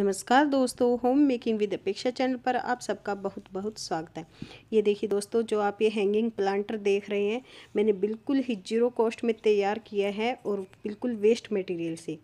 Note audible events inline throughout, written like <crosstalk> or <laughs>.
नमस्कार दोस्तों home making with Apeksha channel पर आप सबका बहुत बहुत स्वागत है ये देखिए दोस्तों जो आप ये हैंगिंग प्लांटर देख रहे हैं मैंने बिल्कुल ही जीरो कॉस्ट में तैयार किया है और बिल्कुल वेस्ट मटेरियल से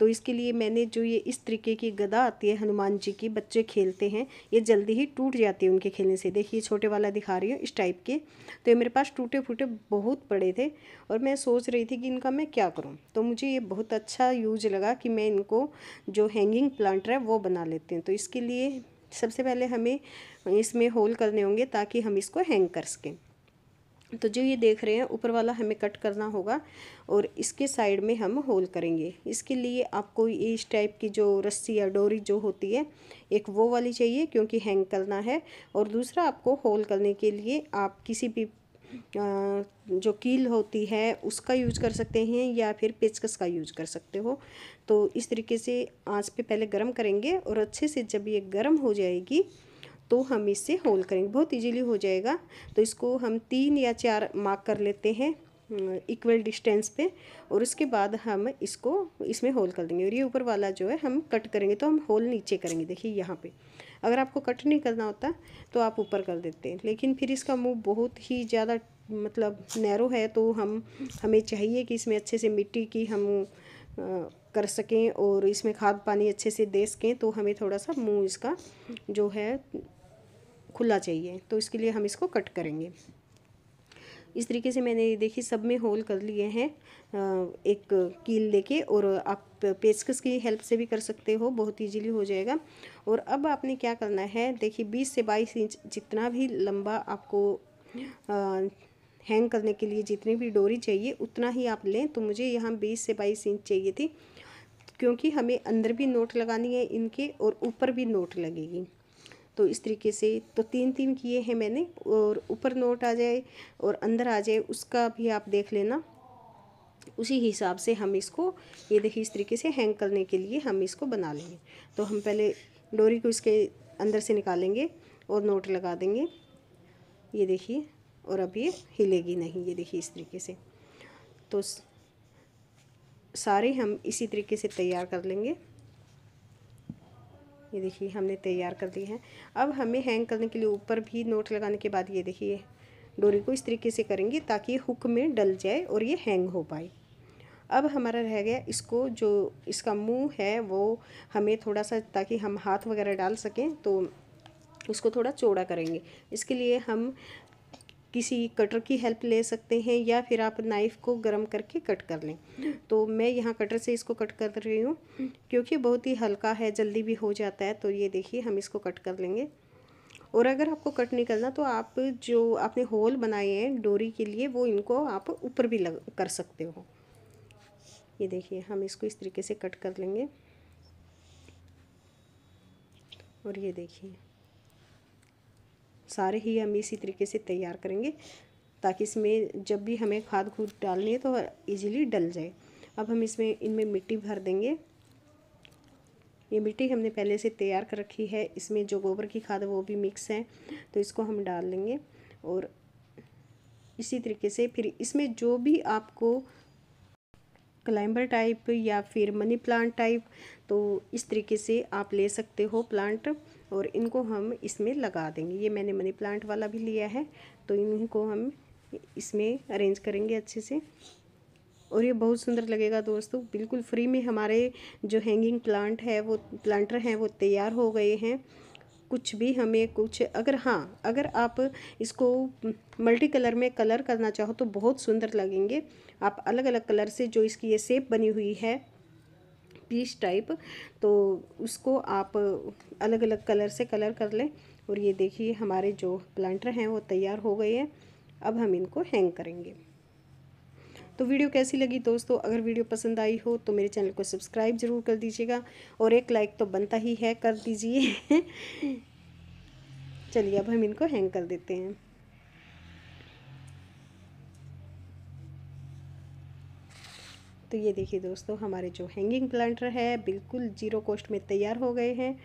तो इसके लिए मैंने जो ये इस तरीके की गदा आती है हनुमान जी की बच्चे खेलते हैं ये जल्दी ही टूट जाती है उनके खेलने से देखिए छोटे वाला दिखा रही हूँ इस टाइप के तो ये मेरे पास टूटे फूटे बहुत पड़े थे और मैं सोच रही थी कि इनका मैं क्या करूँ तो मुझे ये बहुत अच्छा यूज लगा कि मैं इनको जो हैंगिंग प्लांटर है वो बना लेते हैं तो इसके लिए सबसे पहले हमें इसमें होल करने होंगे ताकि हम इसको हैंग कर सकें तो जो ये देख रहे हैं ऊपर वाला हमें कट करना होगा और इसके साइड में हम होल करेंगे इसके लिए आपको इस टाइप की जो रस्सी या डोरी जो होती है एक वो वाली चाहिए क्योंकि हैंग करना है और दूसरा आपको होल करने के लिए आप किसी भी जो कील होती है उसका यूज कर सकते हैं या फिर पेचकस का यूज कर सकते हो तो इस तरीके से आंच पे पहले गर्म करेंगे और अच्छे से जब ये गर्म हो जाएगी तो हम इससे होल करेंगे बहुत इजीली हो जाएगा तो इसको हम तीन या चार मार्क कर लेते हैं इक्वल डिस्टेंस पे और उसके बाद हम इसको इसमें होल कर देंगे और ये ऊपर वाला जो है हम कट करेंगे तो हम होल नीचे करेंगे देखिए यहाँ पे अगर आपको कट नहीं करना होता तो आप ऊपर कर देते हैं लेकिन फिर इसका मुंह बहुत ही ज़्यादा मतलब नैरो है तो हम हमें चाहिए कि इसमें अच्छे से मिट्टी की हम आ, कर सकें और इसमें खाद पानी अच्छे से दे सकें तो हमें थोड़ा सा मुँह इसका जो है खुला चाहिए तो इसके लिए हम इसको कट करेंगे इस तरीके से मैंने ये देखिए सब में होल कर लिए हैं एक कील लेके और आप पेचकस की हेल्प से भी कर सकते हो बहुत इजीली हो जाएगा और अब आपने क्या करना है देखिए 20 से 22 इंच जितना भी लंबा आपको आ, हैंग करने के लिए जितनी भी डोरी चाहिए उतना ही आप लें तो मुझे यहाँ बीस से बाईस इंच चाहिए थी क्योंकि हमें अंदर भी नोट लगानी है इनके और ऊपर भी नोट लगेगी तो इस तरीके से तो तीन तीन किए हैं मैंने और ऊपर नोट आ जाए और अंदर आ जाए उसका भी आप देख लेना उसी हिसाब से हम इसको ये देखिए इस तरीके से हैंग करने के लिए हम इसको बना लेंगे तो हम पहले डोरी को इसके अंदर से निकालेंगे और नोट लगा देंगे ये देखिए और अब ये हिलेगी नहीं ये देखिए इस तरीके से तो सारे हम इसी तरीके से तैयार कर लेंगे ये देखिए हमने तैयार कर दी है अब हमें हैंग करने के लिए ऊपर भी नोट लगाने के बाद ये देखिए डोरी को इस तरीके से करेंगे ताकि हुक में डल जाए और ये हैंग हो पाए अब हमारा रह गया इसको जो इसका मुंह है वो हमें थोड़ा सा ताकि हम हाथ वगैरह डाल सकें तो उसको थोड़ा चौड़ा करेंगे इसके लिए हम किसी कटर की हेल्प ले सकते हैं या फिर आप नाइफ़ को गर्म करके कट कर लें तो मैं यहाँ कटर से इसको कट कर रही हूँ क्योंकि बहुत ही हल्का है जल्दी भी हो जाता है तो ये देखिए हम इसको कट कर लेंगे और अगर आपको कट नहीं करना तो आप जो आपने होल बनाए हैं डोरी के लिए वो इनको आप ऊपर भी लग कर सकते हो ये देखिए हम इसको इस तरीके से कट कर लेंगे और ये देखिए सारे ही हम इसी तरीके से तैयार करेंगे ताकि इसमें जब भी हमें खाद खूद डालनी है तो इजीली डल जाए अब हम इसमें इनमें मिट्टी भर देंगे ये मिट्टी हमने पहले से तैयार कर रखी है इसमें जो गोबर की खाद वो भी मिक्स है तो इसको हम डाल लेंगे और इसी तरीके से फिर इसमें जो भी आपको क्लाइंबर टाइप या फिर मनी प्लांट टाइप तो इस तरीके से आप ले सकते हो प्लांट और इनको हम इसमें लगा देंगे ये मैंने मनी प्लांट वाला भी लिया है तो इनको हम इसमें अरेंज करेंगे अच्छे से और ये बहुत सुंदर लगेगा दोस्तों बिल्कुल फ्री में हमारे जो हैंगिंग प्लांट है वो प्लांटर हैं वो तैयार हो गए हैं कुछ भी हमें कुछ अगर हाँ अगर आप इसको मल्टी कलर में कलर करना चाहो तो बहुत सुंदर लगेंगे आप अलग अलग कलर से जो इसकी ये सेप बनी हुई है पीस टाइप तो उसको आप अलग अलग कलर से कलर कर लें और ये देखिए हमारे जो प्लांटर हैं वो तैयार हो गए हैं अब हम इनको हैंग करेंगे तो वीडियो कैसी लगी दोस्तों अगर वीडियो पसंद आई हो तो मेरे चैनल को सब्सक्राइब ज़रूर कर दीजिएगा और एक लाइक तो बनता ही है कर दीजिए <laughs> चलिए अब हम इनको हैंग कर देते हैं तो ये देखिए दोस्तों हमारे जो हैंगिंग प्लांटर है बिल्कुल जीरो कॉस्ट में तैयार हो गए हैं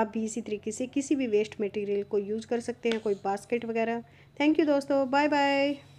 आप भी इसी तरीके से किसी भी वेस्ट मटेरियल को यूज़ कर सकते हैं कोई बास्केट वगैरह थैंक यू दोस्तों बाय बाय